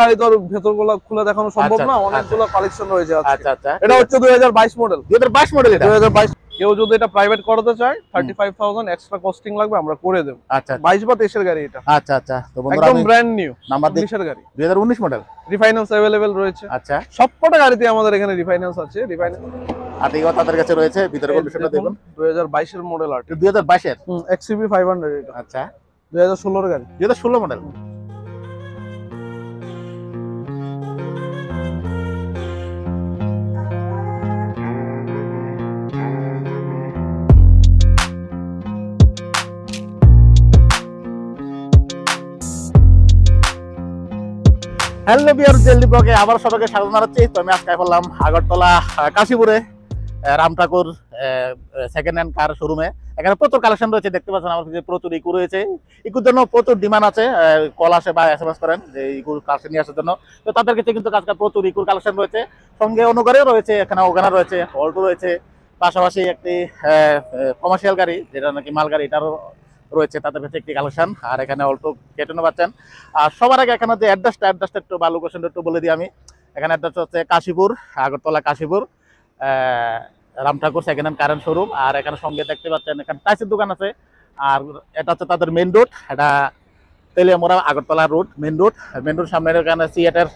গাড়ি ধর ভেতরগুলো খুলে দেখানো সম্ভব আচ্ছা, না আচ্ছা, আচ্ছা। অনেকগুলো কালেকশন রয়েছে আচ্ছা আচ্ছা এটা হচ্ছে 2022 মডেল 2022 মডেল এটা 2022 কেউ যদি এটা প্রাইভেট করাতে চায় 35000 এক্সট্রা কস্টিং লাগবে আমরা করে দেব আচ্ছা 22 বা 23 এর গাড়ি এটা আচ্ছা আচ্ছা তো বন্ধুরা একদম ব্র্যান্ড নিউ নাম্বার 23 এর গাড়ি 2019 মডেল রিফাইন্যান্স अवेलेबल রয়েছে আচ্ছা সবকটা গাড়িতে আমাদের এখানে রিফাইন্যান্স আছে রিফাইন্যান্স আদিগো তাদের কাছে রয়েছে ভিতরের কন্ডিশনটা দেখুন 2022 এর মডেল আর 2022 এর এক্সইবি 500 এটা আচ্ছা 2016 এর গাড়ি 2016 মডেল হ্যালো বিয়ার জেলদি ব্লকে আবার সবাইকে স্বাগত জানাচ্ছি তো আমি আজকে বললাম আগরতলা কাশীপুরে রামঠাকুর সেকেন্ড হ্যান্ড কার শোরুমে এখানে প্রচুর কালেকশন রয়েছে দেখতে পাচ্ছেন আমার কাছে প্রচুর ইকু রয়েছে ইকুর জন্য প্রচুর ডিমান্ড আছে কল আসে বা এস এম এস করেন যে ইকুর কালেকশন নিয়ে আসার জন্য তো তাদের কাছে কিন্তু কাজকার প্রচুর ইকুর কালেকশন রয়েছে সঙ্গে অনুগারেও রয়েছে এখানে ওগানা রয়েছে অল্টো রয়েছে পাশাপাশি একটি কমার্শিয়াল গাড়ি যেটা নাকি মাল গাড়ি এটারও রয়েছে তাদের কাছে একটি কালেকশন আর এখানে অল্প কেটনে পাচ্ছেন আর সবার আগে এখানে যে অ্যাড্রেসটা অ্যাড্রেসটা একটু বা লোকেশনটা একটু বলে দিই আমি এখানে অ্যাড্রেস হচ্ছে Kashipur Agartala Kashipur Ram Thakur second hand current showroom আর এখানে সঙ্গে দেখতে পাচ্ছেন এখানে টাইসের দোকান আছে আর এটা হচ্ছে তাদের মেন রোড এটা Teliamura Agartala road main road main road সামনে এখানে সিয়েটার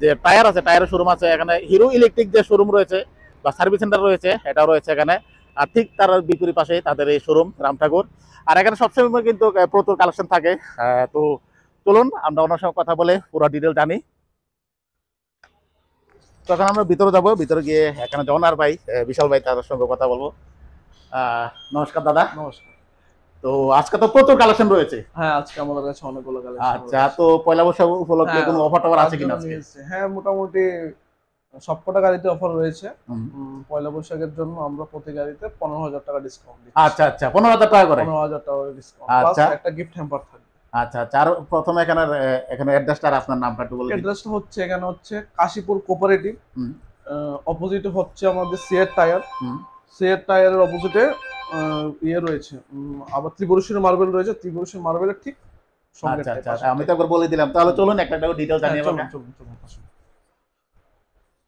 যে টায়ার আছে টায়ারের শোরুম আছে এখানে হিরো ইলেকট্রিক যে শোরুম রয়েছে বা সার্ভিস সেন্টার রয়েছে এটাও রয়েছে এখানে আর ঠিক তার বিপরীত পাশে তাদের এই শোরুম রাম ঠাকুর আর এখানে সবসময় কিন্তু প্রচুর কালেকশন থাকে তো চলুন আমরা ওনার সঙ্গে কথা বলে পুরো ডিটেল জানি তখন আমরা ভিতরে যাবো ভিতরে গিয়ে এখানে জনার ভাই বিশাল ভাই তাদের সঙ্গে কথা বলবো নমস্কার দাদা নমস্কার তো আজকে তো প্রচুর কালেকশন রয়েছে হ্যাঁ আজকে আমাদের কাছে অনেকগুলো কালেকশন আচ্ছা তো পয়লা বৈশাখ উপলক্ষে হ্যাঁ, কোনো অফার টফার আছে কিনা আজকে হ্যাঁ মোটামুটি সবকটা গাড়িতে অফার রয়েছে পয়লা বৈশাখের জন্য আমরা প্রতি গাড়িতে পনেরো হাজার টাকা ডিসকাউন্ট দিই আচ্ছা আচ্ছা পনেরো হাজার টাকা করে পনেরো হাজার টাকা ডিসকাউন্ট আচ্ছা একটা গিফট হ্যাম্পার থাকবে আচ্ছা আচ্ছা প্রথমে এখানে এখানে অ্যাড্রেসটা আর আপনার নামটা বলুন অ্যাড্রেসটা হচ্ছে এখানে হচ্ছে কাশীপুর কোঅপারেটিভ অপোজিট হচ্ছে আমাদের সিয়ার টায়ার সিয়ার টায়ারের অপোজিটে ইয়ে রয়েছে আবার ত্রিপুরেশ্বরী মার্বেল রয়েছে ত্রিপুরেশ্বরী মার্বেলের ঠিক আচ্ছা আচ্ছা, আচ্ছা আমি তো একবার বলে দিলাম তাহলে চলুন একটা ডিটেল জানিয়ে হ্যাঁ, চলুন চলুন চলুন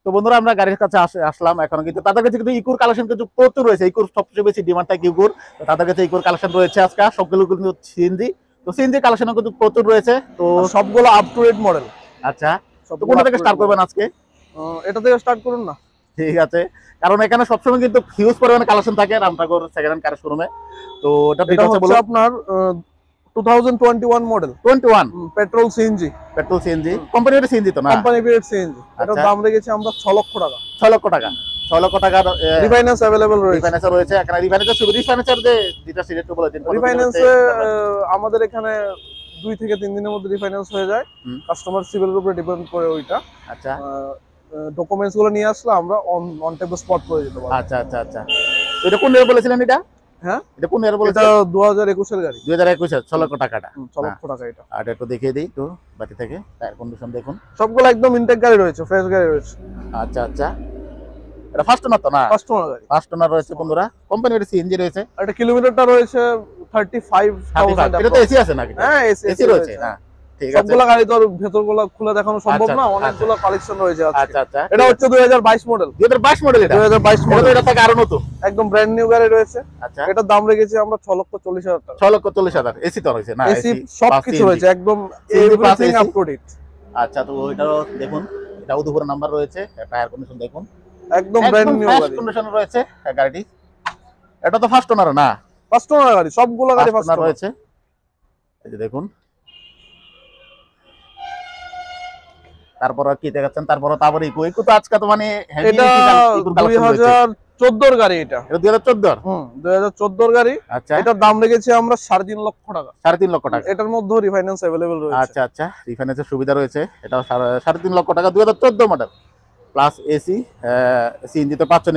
তো বন্ধুরা আমরা গাড়ির কাছে আসলাম এখন কিন্তু তাদের কাছে কিন্তু ইকুর কালেকশন কিন্তু প্রচুর রয়েছে ইকুর সবচেয়ে বেশি ডিমান্ডটা থাকে ইকুর তাদের কাছে ইকুর কালেকশন রয়েছে আজকে সবগুলো কিন্তু সিএনজি তো সিএনজি কালেকশন কিন্তু প্রচুর রয়েছে তো সবগুলো আপ টু ডেট মডেল আচ্ছা তো কোথা থেকে স্টার্ট করবেন আজকে এটা থেকে স্টার্ট করুন না ঠিক আছে কারণ এখানে সবসময় কিন্তু হিউজ পরিমাণে কালেকশন থাকে রামঠাকুর সেকেন্ড হ্যান্ড কার শোরুমে তো এটা হচ্ছে আপনার আমাদের এখানে দুই থেকে তিন দিনের মধ্যে রিফাইন্যান্স হয়ে যায় কাস্টমার সিভিল উপরে ডিপেন্ড করে ওইটা আচ্ছা ডকুমেন্টস গুলো নিয়ে আসলে আমরা অন স্পট করে দিতে পারবো আচ্ছা আচ্ছা আচ্ছা এটা কোন বলেছিলেন এটা হ্যাঁ এটা হ্যাঁ। দেখুন সবগুলো একদম ইনটেক গাড়ি রয়েছে ফ্রেশ গাড়ি রয়েছে আচ্ছা আচ্ছা এটা ফার্স্ট ওনার তো না ফার্স্ট ফার্স্ট ওনার রয়েছে বন্ধুরা কোম্পানির সিএনজি রয়েছে এটা কিলোমিটারটা রয়েছে 35000 এটা এসি আছে নাকি হ্যাঁ এসি রয়েছে হ্যাঁ সবগুলো গাড়ি তো ভেতর গুলো খুলে দেখানো আচ্ছা, সম্ভব না আচ্ছা। অনেকগুলো কালেকশন রয়েছে আচ্ছা আচ্ছা এটা হচ্ছে 2022 মডেল বাইশ মডেল এটা বাইশ মডেল এটা থেকে আরো নতুন একদম ব্র্যান্ড নিউ গাড়ি রয়েছে আচ্ছা এটার দাম রেখেছি আমরা ছ লক্ষ চল্লিশ হাজার টাকা লক্ষ চল্লিশ হাজার এসি তো রয়েছে না এসি সবকিছু রয়েছে একদম আচ্ছা তো ওইটাও দেখুন এটা দুপুরে নাম্বার রয়েছে টায়ার কন্ডিশন দেখুন একদম ব্র্যান্ড নিউ কন্ডিশন রয়েছে হ্যাঁ, গাড়িটি এটা তো ফার্স্ট ওনার না ফার্স্ট ওনার গাড়ি সবগুলো গাড়ি ফার্স্ট ওনার রয়েছে এই যে দেখুন তারপর কি দেখাচ্ছেন তারপর তারপরে ইকো ইকো তো আজকে তো মানে গাড়ি এটা গাড়ি আচ্ছা দাম আমরা লক্ষ লক্ষ টাকা আচ্ছা, আচ্ছা। সুবিধা রয়েছে এটা লক্ষ টাকা প্লাস এসি পাচ্ছেন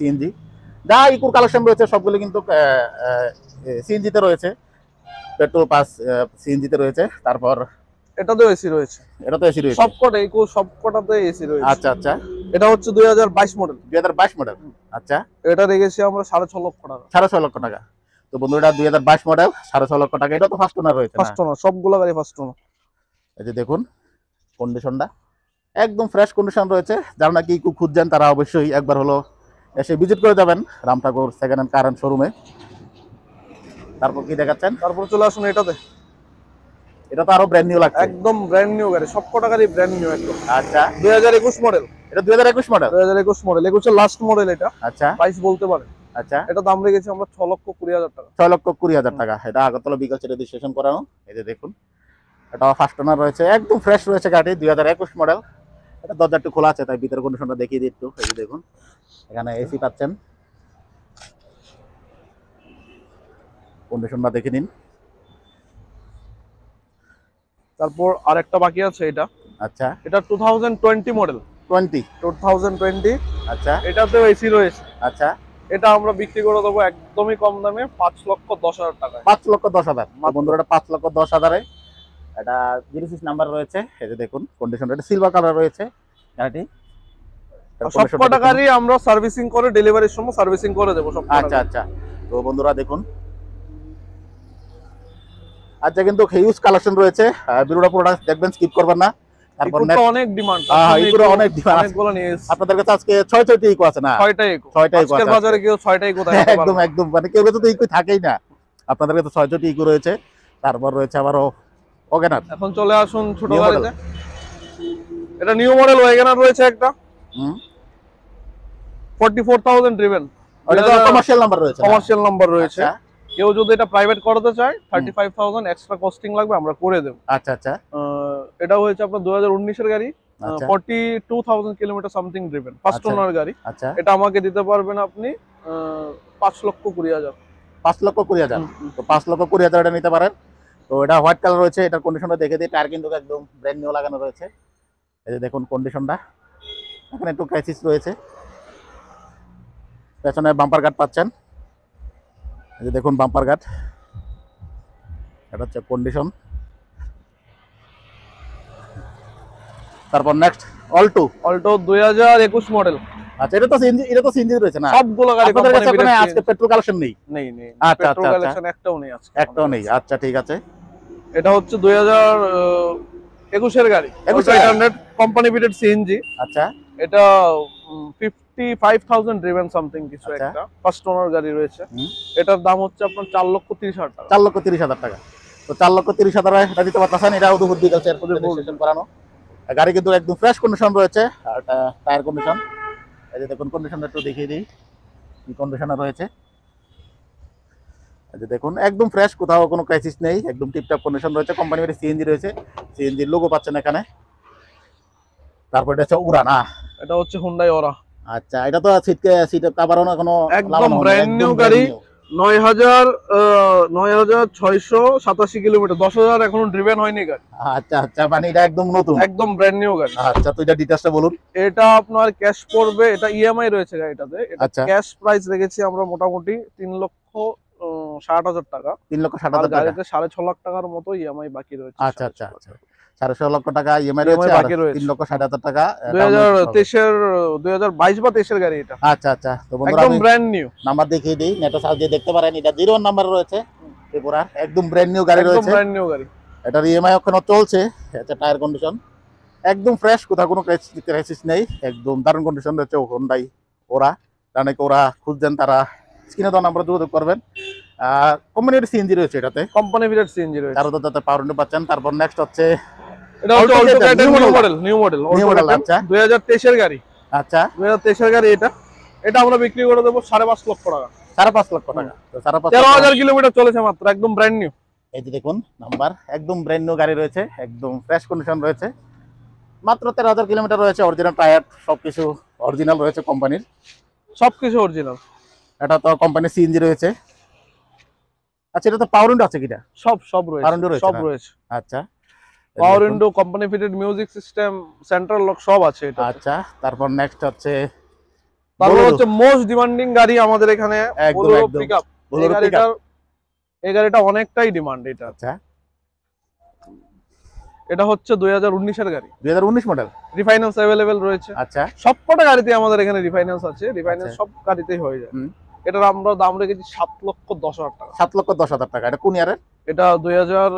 সিএনজি যা কালেকশন রয়েছে সবগুলো কিন্তু রয়েছে পেট্রোল পাস সিএনজিতে রয়েছে তারপর এটাতেও এসি রয়েছে এটাতে এসি রয়েছে সবকটা ইকো সবকটাতে এসি রয়েছে আচ্ছা আচ্ছা এটা হচ্ছে 2022 মডেল 2022 মডেল আচ্ছা এটা রেখেছি আমরা 6.5 লক্ষ টাকা 6.5 লক্ষ টাকা তো বন্ধুরা 2022 মডেল 6.5 লক্ষ টাকা এটা তো ফার্স্ট ওনার রয়েছে ফার্স্ট ওনার সবগুলো গাড়ি ফার্স্ট ওনার এই যে দেখুন কন্ডিশনটা একদম ফ্রেশ কন্ডিশন রয়েছে যারা নাকি ইকো খুঁজছেন তারা অবশ্যই একবার হলো এসে ভিজিট করে যাবেন রামঠাকুর সেকেন্ড হ্যান্ড কারেন্ট শোরুমে তারপর কি দেখাচ্ছেন তারপর চলে আসুন এটাতে এটা তো আরো ব্র্যান্ড নিউ লাগছে একদম ব্র্যান্ড নিউ গাড়ি সবকটা গাড়ি ব্র্যান্ড নিউ একদম আচ্ছা 2021 মডেল এটা 2021 মডেল 2021 মডেল 21 এর লাস্ট মডেল এটা আচ্ছা 22 বলতে পারে আচ্ছা এটা দাম রেখেছি আমরা 6 লক্ষ 20 হাজার টাকা 6 লক্ষ 20 হাজার টাকা এটা আগরতলা বিকাশ রেজিস্ট্রেশন করানো এই যে দেখুন এটা ফার্স্ট ওনার রয়েছে একদম ফ্রেশ রয়েছে গাড়ি 2021 মডেল এটা দরজাটা খোলা আছে তাই ভিতরের কন্ডিশনটা দেখিয়ে দিই একটু এই যে দেখুন এখানে এসি পাচ্ছেন কন্ডিশনটা দেখে নিন তারপর আরেকটা বাকি আছে এটা আচ্ছা এটা 2020 মডেল 20 2020 আচ্ছা এটাতেও এসি রয়েছে আচ্ছা এটা আমরা বিক্রি করে দেবো একদমই কম দামে পাঁচ লক্ষ দশ হাজার টাকা পাঁচ লক্ষ দশ হাজার বন্ধুরা এটা পাঁচ লক্ষ দশ হাজারে এটা জিরো নাম্বার রয়েছে এই যে দেখুন কন্ডিশন এটা সিলভার কালার রয়েছে গাড়িটি সব কটা গাড়ি আমরা সার্ভিসিং করে ডেলিভারির সময় সার্ভিসিং করে দেবো সব আচ্ছা আচ্ছা তো বন্ধুরা দেখুন আচ্ছা কিন্তু হিউজ কালেকশন রয়েছে ভিডিওটা পুরোটা দেখবেন স্কিপ করবেন না ছয় ছয়টি ইকো মানে রয়েছে তারপর রয়েছে আবারও ওগেনার এখন চলে আসুন ছোট গাড়িতে এটা নিউ মডেল ওয়াগনার রয়েছে একটা 44000 ড্রিভেন এটা কমার্শিয়াল নাম্বার রয়েছে কমার্শিয়াল নাম্বার রয়েছে আচ্ছা। কেউ যদি এটা প্রাইভেট করাতে চায় thirty five thousand extra costing লাগবে আমরা করে দেবো আচ্ছা আচ্ছা এটা হয়েছে আপনার দু হাজার উনিশের গাড়ি forty two thousand kilometre something driven first owner গাড়ি আচ্ছা এটা আমাকে দিতে পারবেন আপনি পাঁচ লক্ষ কুড়ি হাজার পাঁচ লক্ষ কুড়ি হাজার তো পাঁচ লক্ষ কুড়ি হাজার এটা নিতে পারেন তো এটা হোয়াইট কালার রয়েছে এটার কন্ডিশনটা দেখে দিই টায়ার কিন্তু একদম ব্র্যান্ড নিউ লাগানো রয়েছে এই যে দেখুন কন্ডিশনটা এখানে একটু ক্রাইসিস রয়েছে পেছনে বাম্পার গার্ড পাচ্ছেন এই যে দেখুন বাম্পার গার্ড এটা হচ্ছে কন্ডিশন তারপর নেক্সট অল্টো অল্টো দুই হাজার একুশ মডেল আচ্ছা এটা তো সিএনজি এটা তো সিএনজি রয়েছে না সবগুলো গাড়ি আপনাদের কাছে কোনো আজকে পেট্রোল কালেকশন নেই নেই নেই আচ্ছা পেট্রোল আচ্ছা, কালেকশন আচ্ছা। একটাও নেই আজকে একটাও নেই আচ্ছা ঠিক আছে এটা হচ্ছে 2021 এর গাড়ি 2100 কোম্পানি বিটেড সিএনজি আচ্ছা এটা আচ্ছা। এটার দাম হচ্ছে লক্ষ হাজার লক্ষ হাজার টাকা তো লক্ষ হাজার টাকা দিতে এটা করানো গাড়ি কিন্তু ফ্রেশ কন্ডিশন রয়েছে কন্ডিশন দেখুন একটু দেখিয়ে দিই রয়েছে দেখুন একদম ফ্রেশ কোথাও কোনো ক্রাইসিস নেই একদম টিপটপ কন্ডিশন রয়েছে কোম্পানির সিএনজি রয়েছে সিএনজির লোগো পাচ্ছেন এখানে তারপর এটা হচ্ছে উড়ানা এটা হচ্ছে হুন্ডাই ওরা আচ্ছা এটা তো সিটকে সিট কাভারও না কোনো একদম ব্র্যান্ড নিউ গাড়ি 9000 9687 কিলোমিটার 10000 এখনো ড্রিভেন হয়নি গাড়ি আচ্ছা আচ্ছা মানে এটা একদম নতুন একদম ব্র্যান্ড নিউ গাড়ি আচ্ছা তো এটা ডিটেইলসটা বলুন এটা আপনার ক্যাশ পড়বে এটা ইএমআই e রয়েছে গাড়িটাতে এটা ক্যাশ আচ্ছা। প্রাইস রেখেছি আমরা মোটামুটি 3 লক্ষ ষাট হাজার টাকা তিন লক্ষ ষাট হাজার গাড়িতে সাড়ে ছ লাখ টাকার মতো ইএমআই e বাকি রয়েছে আচ্ছা আচ্ছা আচ্ছা টায়ার কন্ডিশন আচ্ছা, আচ্ছা। একদম ফ্রেশ কোথাও কোনো ক্রাইসিস নেই একদম দারুণ কন্ডিশন রয়েছে হোন্ডাই ওরা ওরা খুঁজছেন তারা স্ক্রিনে নাম্বার যোগাযোগ করবেন কোম্পানির সিএনজি রয়েছে এটাতে কোম্পানি পাওয়ার পাচ্ছেন তারপর নেক্সট হচ্ছে এটা হচ্ছে আচ্ছা 2023 এর গাড়ি আচ্ছা। গাড়ি এটা এটা আমরা বিক্রি করে দেব 5.5 লক্ষ টাকা 5.5 লক্ষ টাকা কিলোমিটার চলেছে রয়েছে একদম ফ্রেশ কন্ডিশন রয়েছে মাত্র 13000 কিলোমিটার রয়েছে অরিজিনাল টায়ার সবকিছু অরিজিনাল রয়েছে কোম্পানির সবকিছু অরিজিনাল এটা তো কোম্পানির সিএনজি রয়েছে আচ্ছা এটা তো পাওয়ার উইন্ডো আছে কিটা সব সব রয়েছে সব রয়েছে আচ্ছা power window company fitted music system central lock সব আছে এটা আচ্ছা তারপর নেক্সট হচ্ছে তারপর হচ্ছে মোস্ট ডিমান্ডিং গাড়ি আমাদের এখানে একদম পিকআপ এই গাড়িটা এই গাড়িটা অনেকটাই ডিমান্ড এটা আচ্ছা এটা হচ্ছে 2019 এর গাড়ি 2019 মডেল রিফাইন্যান্স अवेलेबल রয়েছে আচ্ছা সবকটা গাড়িতে আমাদের এখানে রিফাইন্যান্স আছে রিফাইন্যান্স আচ্ছা। সব গাড়িতেই হয়ে যায় এটার আমরা দাম রেখেছি 7 লক্ষ 10 হাজার টাকা 7 লক্ষ 10 হাজার টাকা এটা কোন ইয়ারের এটা দুই হাজার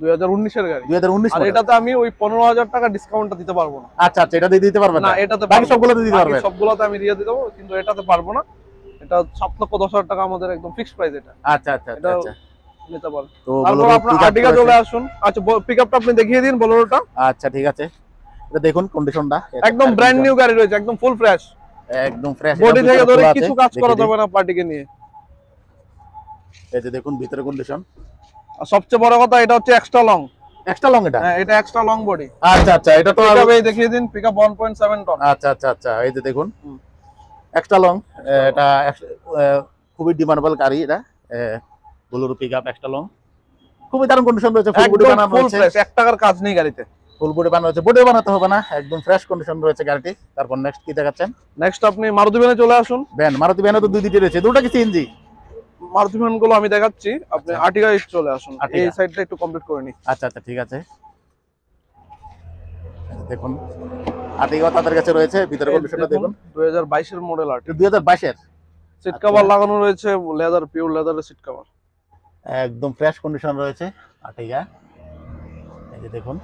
দুই হাজার উনিশের গাড়ি দুই হাজার উনিশ এটাতে আমি ওই পনেরো হাজার টাকা ডিসকাউন্টটা দিতে পারবো না আচ্ছা আচ্ছা এটা দিয়ে দিতে পারবেন না এটাতে সবগুলোতে দিতে সবগুলোতে আমি দিয়ে কিন্তু এটাতে পারবো না এটা সাত লক্ষ দশ হাজার টাকা আমাদের একদম ফিক্সড প্রাইস এটা আচ্ছা আচ্ছা, আচ্ছা।, আচ্ছা আপনি দেখিয়ে দিন আচ্ছা ঠিক আছে এটা দেখুন একদম ব্র্যান্ড নিউ গাড়ি রয়েছে একদম ফুল ফ্রেশ একদম ফ্রেশ ধরে কিছু কাজ না নিয়ে দেখুন ভিতরে কন্ডিশন সবচেয়ে বড় কথা এটা হচ্ছে এক্সট্রা লং এক্সট্রা লং এটা হ্যাঁ, এটা এক্সট্রা লং বডি আচ্ছা আচ্ছা এটা তো আপনি দেখিয়ে দিন পিকআপ 1.7 টন আচ্ছা আচ্ছা আচ্ছা এই যে দেখুন এক্সট্রা লং এটা খুবই ডিমান্ডেবল গাড়ি এটা বুলোরো পিকআপ এক্সট্রা লং খুবই দারুণ কন্ডিশন রয়েছে ফুল বডি বানানো হয়েছে 1 টাকার কাজ নেই গাড়িতে ফুল বডি বানানো হয়েছে বডি বানাতে হবে না একদম ফ্রেশ কন্ডিশন রয়েছে গাড়িটি তারপর নেক্সট কি দেখাচ্ছেন নেক্সট আপনি মারুতি ভ্যানে চলে আসুন ভ্যান মারুতি ভ্যানে তো দুই দুটি রয়েছে দুটো কি সিএনজি মারুতি ভ্যান আমি দেখাচ্ছি আপনি আটিকা আচ্ছা। চলে আসুন এই সাইডটা একটু কমপ্লিট করে নি আচ্ছা আচ্ছা ঠিক আছে দেখুন আটিকা তাদের কাছে রয়েছে ভিতরে বিষয়টা দেখুন 2022 এর মডেল আর্টি 2022 এর সিট কভার লাগানো রয়েছে লেদার পিওর লেদারের সিট কভার একদম ফ্রেশ কন্ডিশন রয়েছে আটিকা এই যে দেখুন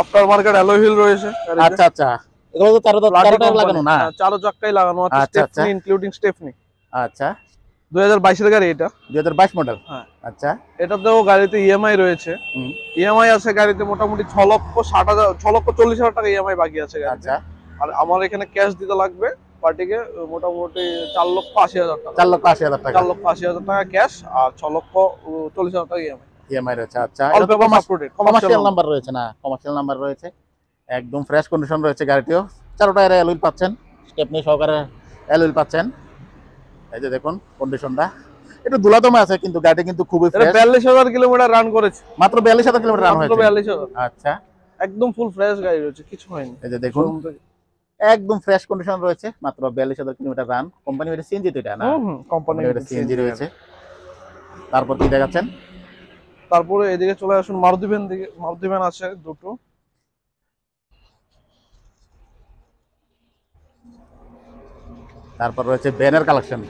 আফটার মার্কেট অ্যালয় হুইল রয়েছে আচ্ছা আচ্ছা এগুলো তো বাকি হ্যাঁ, আছে আচ্ছা আর আমার এখানে ক্যাশ দিতে লাগবে পার্টিকে মোটামুটি চার লক্ষ 80 হাজার টাকা 4 লক্ষ 80 হাজার টাকা 4 লক্ষ 80 হাজার টাকা ক্যাশ আর ছ লক্ষ চল্লিশ হাজার টাকা ইএমআই e আচ্ছা। ইএমআই e e রয়েছে আচ্ছা কমার্শিয়াল নাম্বার রয়েছে না কমার্শিয়াল নাম্বার রয়েছে একদম ফ্রেশ কন্ডিশন রয়েছে গাড়িটিও চারো টায়ারে অ্যালুইল পাচ্ছেন স্টেপনি সহকারে অ্যালুইল পাচ্ছেন এই যে দেখুন কন্ডিশনটা একটু দুলাতমে আছে কিন্তু গাড়ি কিন্তু খুবই ফ্রেশ 42000 কিলোমিটার রান করেছে মাত্র 42000 কিলোমিটার রান হয়েছে মাত্র 42000 আচ্ছা একদম ফুল ফ্রেশ গাড়ি রয়েছে কিছু হয়নি এই যে দেখুন একদম ফ্রেশ কন্ডিশন রয়েছে মাত্র 42000 কিলোমিটার রান কোম্পানি এটা সিএনজি তো এটা না কোম্পানি এটা সিএনজি রয়েছে তারপর কি দেখাচ্ছেন তারপরে এদিকে চলে আসুন মারুতি ভ্যান দিকে মারুতি ভ্যান আছে দুটো তারপর রয়েছে ব্যানের কালেকশন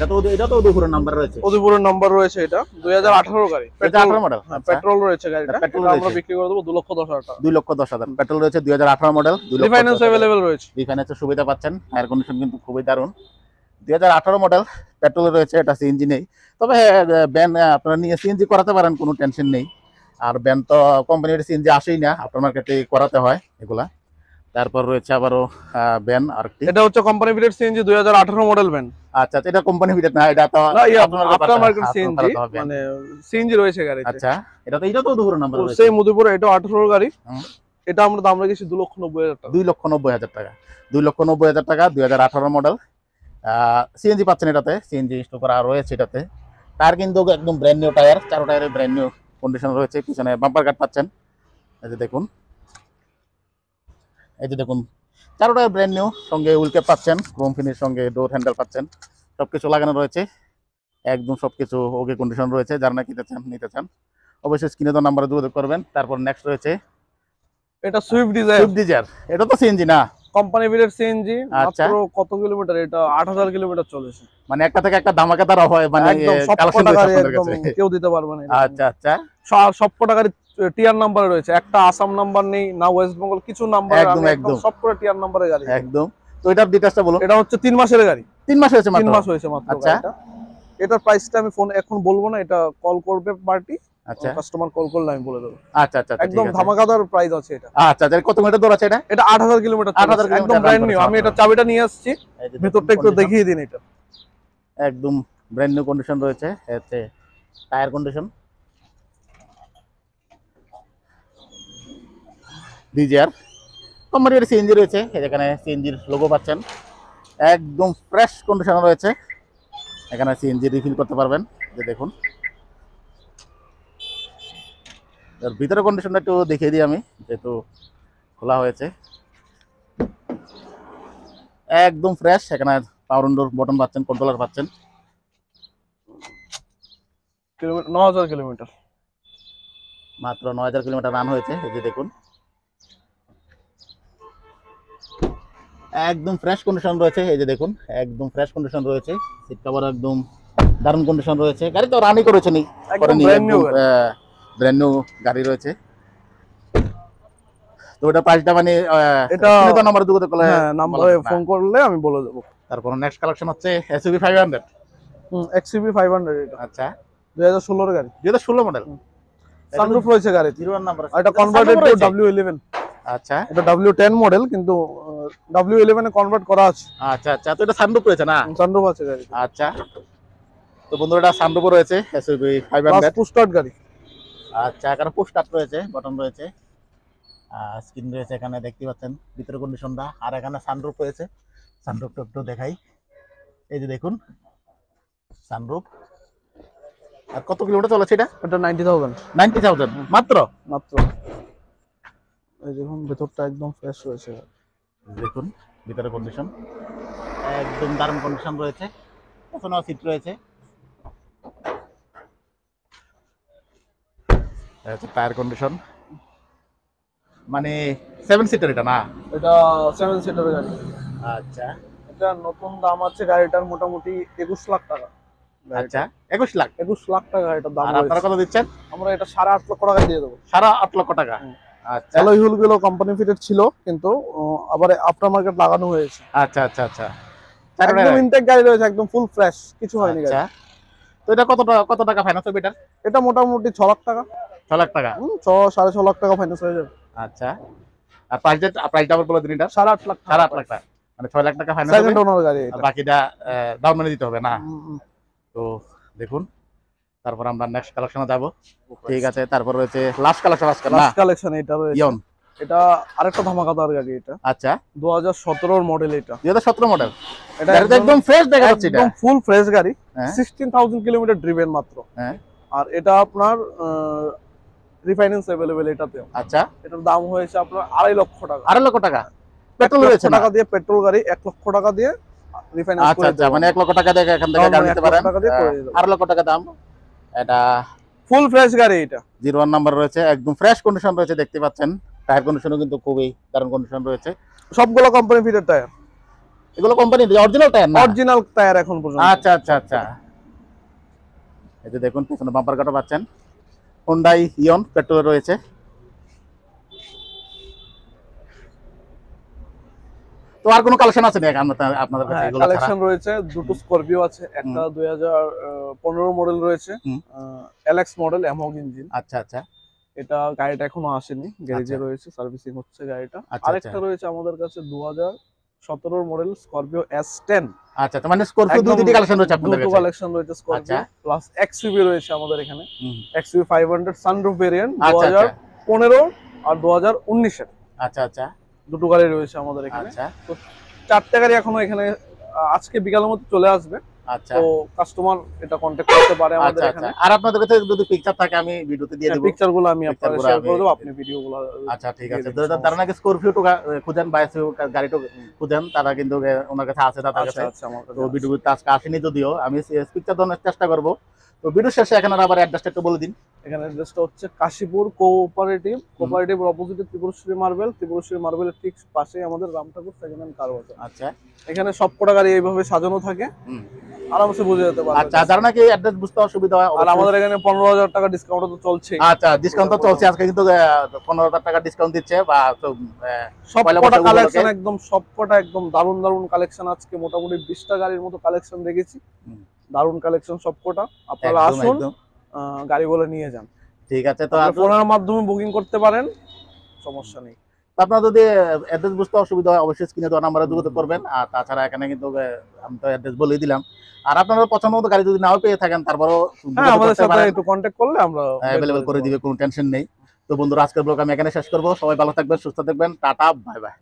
সুবিধা পাচ্ছেন মডেল পেট্রোল রয়েছে সিএনজি তবে হ্যাঁ, ব্যান নিয়ে করাতে পারেন কোনো টেনশন নেই আর ব্যান তো কোম্পানির সিএনজি আসেই না আপনার মার্কেটে করাতে হয় এগুলা তারপর রয়েছে আবারও ভ্যান আর এটা হচ্ছে company fitted CNG 2018 model van আচ্ছা এটা কোম্পানি ভিটেড না এটা তো আপনার মার্কেট সিএনজি মানে সিএনজি রয়েছে আচ্ছা, গাড়ি আচ্ছা এটা তো এটা তো দুপুর নাম্বার রয়েছে সেই মধুপুর এটা 18 এর গাড়ি এটা আমরা দাম রেখেছি 290000 টাকা 290000 টাকা 2 টাকা 2018 মডেল সিএনজি পাচ্ছেন এটাতে সিএনজি ইনস্টল করা রয়েছে এটাতে তার কিন্তু একদম ব্র্যান্ড নিউ টায়ার চারো টায়ারে ব্র্যান্ড নিউ কন্ডিশন রয়েছে পিছনে বাম্পার কাট পাচ্ছেন এই যে দেখুন এই যে দেখুন চারোটা ব্র্যান্ড নিউ সঙ্গে উইলকেপ পাচ্ছেন ক্রোম ফিনির সঙ্গে ডোর হ্যান্ডেল পাচ্ছেন সব কিছু লাগানো রয়েছে একদম সব কিছু ওকে কন্ডিশন রয়েছে যারা না কিনতে চান নিতে চান অবশ্যই স্ক্রিনে তো নাম্বারে যোগাযোগ করবেন তারপর নেক্সট রয়েছে এটা সুইফট ডিজায়ার সুইফট ডিজায়ার এটা তো সিএনজি না কোম্পানি বিলের সিএনজি মাত্র কত কিলোমিটার এটা 8000 কিলোমিটার চলেছে মানে একটা থেকে একটা ধামাকাদার হয় মানে একদম কালেকশন কেউ দিতে পারবে না আচ্ছা আচ্ছা সব টাকার টিয়ার নাম্বারে রয়েছে একটা আসাম নাম্বার নেই না ওয়েস্ট বেঙ্গল কিছু নাম্বার একদম একদম সব করে টিয়ার নাম্বারে গাড়ি একদম তো এটা ডিটেইলসটা বলো এটা হচ্ছে 3 মাসের গাড়ি 3 মাস হয়েছে মাত্র 3 মাস হয়েছে মাত্র আচ্ছা এটার প্রাইসটা আমি ফোন এখন বলবো না এটা কল করবে পার্টি আচ্ছা কাস্টমার কল করলে আমি বলে দেবো আচ্ছা আচ্ছা, আচ্ছা একদম ধামাকাদার প্রাইস আছে এটা আচ্ছা তাহলে কত মিটার দৌড় আছে এটা এটা 8000 কিমি 8000 একদম ব্র্যান্ড নিউ আমি এটা চাবিটা নিয়ে আসছি ভেতরটা একটু দেখিয়ে দিন এটা একদম ব্র্যান্ড নিউ কন্ডিশন রয়েছে এতে টায়ার কন্ডিশন কোম্পানি কোম্পানির সিএনজি রয়েছে এখানে সিএনজির লোগো পাচ্ছেন একদম ফ্রেশ কন্ডিশনে রয়েছে এখানে সিএনজি রিফিল করতে পারবেন যে দেখুন এর ভিতরে কন্ডিশনটা একটু দেখিয়ে দিই আমি যেহেতু খোলা হয়েছে একদম ফ্রেশ এখানে পাওয়ার উইন্ডোর বটন পাচ্ছেন কন্ট্রোলার পাচ্ছেন কিলোমিটার ন হাজার কিলোমিটার মাত্র ন হাজার কিলোমিটার রান হয়েছে এই যে দেখুন একদম ফ্রেশ কন্ডিশন রয়েছে এই যে দেখুন একদম ফ্রেশ কন্ডিশন রয়েছে সিট কভার একদম দারুণ কন্ডিশন রয়েছে গাড়ি তো রানি করেছে নি ব্র্যান্ড নিউ গাড়ি রয়েছে তো ওটা পাঁচটা মানে এটা নাম্বার দুটো করলে নাম্বারে ফোন করলে আমি বলে দেব তারপর নেক্সট কালেকশন হচ্ছে এসইবি 500 হুম এক্সইবি 500 এটা আচ্ছা 2016 এর গাড়ি 2016 মডেল সানরুফ রয়েছে গাড়ি 01 নাম্বার এটা কনভার্টেড টু W11 আচ্ছা এটা W10 মডেল কিন্তু W11 এ কনভার্ট করা আছে আচ্ছা আচ্ছা তো এটা সানরুফ রয়েছে না সানরুফ আছে গাড়ি আচ্ছা তো বন্ধুরা এটা সানরুফ রয়েছে SUV পুশ স্টার্ট গাড়ি আচ্ছা পুশ স্টার্ট রয়েছে রয়েছে স্ক্রিন রয়েছে এখানে দেখতে পাচ্ছেন ভিতরে কন্ডিশনটা আর এখানে সানরুফ রয়েছে সানরুফটা একটু দেখাই এই যে দেখুন সানরুফ আর কত কিলোমিটার চলেছে এটা এটা 90000 90000 মাত্র মাত্র এই দেখুন ভেতরটা একদম ফ্রেশ রয়েছে দেখুন ভিতরে কন্ডিশন একদম দারুণ কন্ডিশন রয়েছে পেছনেও সিট রয়েছে আচ্ছা টায়ার কন্ডিশন মানে সেভেন সিটার এটা না এটা সেভেন সিটার গাড়ি আচ্ছা এটা নতুন দাম আছে গাড়িটার মোটামুটি একুশ লাখ টাকা আচ্ছা একুশ লাখ একুশ লাখ টাকা এটা দাম আপনারা কত দিচ্ছেন আমরা এটা সাড়ে আট লক্ষ টাকা দিয়ে দেবো সাড়ে আট লক্ষ টাকা আচ্ছা। অ্যালয় কোম্পানি ফিটেড ছিল কিন্তু আবার আফটার মার্কেট লাগানো হয়েছে আচ্ছা আচ্ছা আচ্ছা ফুল ফ্রেশ কিছু হয়নি আচ্ছা। এটা টাকা লাখ টাকা লাখ টাকা ফাইন্যান্স হয়ে যাবে আচ্ছা আর প্রাইস বলে লাখ লাখ টাকা মানে গাড়ি বাকিটা দাম মানে দিতে হবে না তো দেখুন তারপর আমরা নেক্সট কালেকশনে যাব ঠিক আছে তারপর রয়েছে লাস্ট কালেকশন আজকে লাস্ট কালেকশন এটা রয়েছে ইয়ন এটা আরেকটা ধামাকা ধামাকাদার গাড়ি এটা আচ্ছা 2017 এর মডেল এটা 2017 মডেল এটা একদম ফ্রেশ দেখা যাচ্ছে এটা একদম ফুল ফ্রেশ গাড়ি 16000 কিলোমিটার ড্রিভেন মাত্র হ্যাঁ। আর এটা আপনার রিফাইন্যান্স अवेलेबल এটাতে আচ্ছা এটার দাম হয়েছে আপনার 2.5 লক্ষ টাকা 2.5 লক্ষ টাকা পেট্রোল রয়েছে টাকা দিয়ে পেট্রোল গাড়ি 1 লক্ষ টাকা দিয়ে রিফাইন্যান্স আচ্ছা, করে আচ্ছা মানে 1 লক্ষ টাকা দিয়ে এখান থেকে গাড়ি নিতে পারেন 2 লক্ষ টাকা দাম এটা ফুল ফ্রেশ গাড়ি এটা জিরো ওয়ান নাম্বার রয়েছে একদম ফ্রেশ কন্ডিশন রয়েছে দেখতে পাচ্ছেন টায়ার কন্ডিশনও কিন্তু খুবই দারুণ কন্ডিশন রয়েছে সবগুলো কোম্পানি ফিটের টায়ার এগুলো কোম্পানি অরিজিনাল টায়ার না অরিজিনাল টায়ার এখন পর্যন্ত আচ্ছা আচ্ছা আচ্ছা এই যে দেখুন পেছনে বাম্পার কাটা পাচ্ছেন হোন্ডাই ইয়ন পেট্রোল রয়েছে তো আর কোন কালেকশন আছে নাকি আপনাদের কাছে হ্যাঁ, এগুলো কালেকশন রয়েছে দুটো স্করপিও আছে একটা 2015 মডেল রয়েছে এলএক্স মডেল এমহগ ইঞ্জিন আচ্ছা আচ্ছা এটা গাড়িটা এখনো আসেনি গ্যারেজে আচ্ছা। রয়েছে সার্ভিসিং হচ্ছে গাড়িটা আচ্ছা, আচ্ছা। আরেকটা রয়েছে আমাদের কাছে 2017 মডেল স্করপিও S10 আচ্ছা মানে স্করপিও দুটি কালেকশন রয়েছে আপনাদের কাছে কালেকশন রয়েছে স্করপিও প্লাস এক্সইউভি রয়েছে আমাদের এখানে এক্সইউভি 500 সানরুফ ভেরিয়েন্ট 2015 আর 2019 এর আচ্ছা আচ্ছা দুটো গাড়ি রয়েছে আমাদের এখানে আচ্ছা। তো চারটে গাড়ি এখনো এখানে আজকে বিকালের মধ্যে চলে আসবে আচ্ছা। পিকচার আচ্ছা, থাকে আমি হ্যাঁ, আমি আচ্ছা ঠিক আছে নাকি মানে খুঁজেন তারা কিন্তু ওনার কাছে আসেনি যদিও আমি পিকচার চেষ্টা করবো তো ভিডিও শেষে এখানে আবার অ্যাড্রেসটা একটু বলে দিন এখানে অ্যাড্রেসটা হচ্ছে কাশীপুর কোঅপারেটিভ কোঅপারেটিভ অপোজিটে ত্রিপুরেশ্বরী মার্বেল ত্রিপুরেশ্বরী মার্বেলের ঠিক পাশে আমাদের রামঠাকুর সেকেন্ড হ্যান্ড কার আচ্ছা এখানে সব কটা গাড়ি এইভাবে সাজানো থাকে আরামসে বুঝে আচ্ছা যারা নাকি বুঝতে অসুবিধা হয় আর আমাদের এখানে টাকা ডিসকাউন্ট তো চলছে আচ্ছা ডিসকাউন্ট তো চলছে আজকে কিন্তু টাকা ডিসকাউন্ট দিচ্ছে বা সব কালেকশন একদম সবকটা একদম দারুন দারুন কালেকশন আজকে মোটামুটি বিশটা গাড়ির মতো কালেকশন দেখেছি দারুণ কালেকশন সবকটা আপনারা আসুন বলে নিয়ে যান ঠিক আছে তো আপনার মাধ্যমে বুকিং করতে পারেন সমস্যা নেই আপনার যদি অ্যাড্রেস বুঝতে অসুবিধা হয় অবশ্যই স্ক্রিনে দেওয়া নাম্বারে যোগাযোগ করবেন আর তাছাড়া এখানে কিন্তু আমি তো অ্যাড্রেস বলে দিলাম আর আপনারা পছন্দ মতো গাড়ি যদি নাও পেয়ে থাকেন তারপরও হ্যাঁ, আমাদের সাথে একটু কন্ট্যাক্ট করলে আমরা অ্যাভেলেবেল করে দিবে কোনো টেনশন নেই তো বন্ধুরা আজকের ব্লগ আমি এখানে শেষ করবো সবাই ভালো থাকবেন সুস্থ থাকবেন টাটা বাই বাই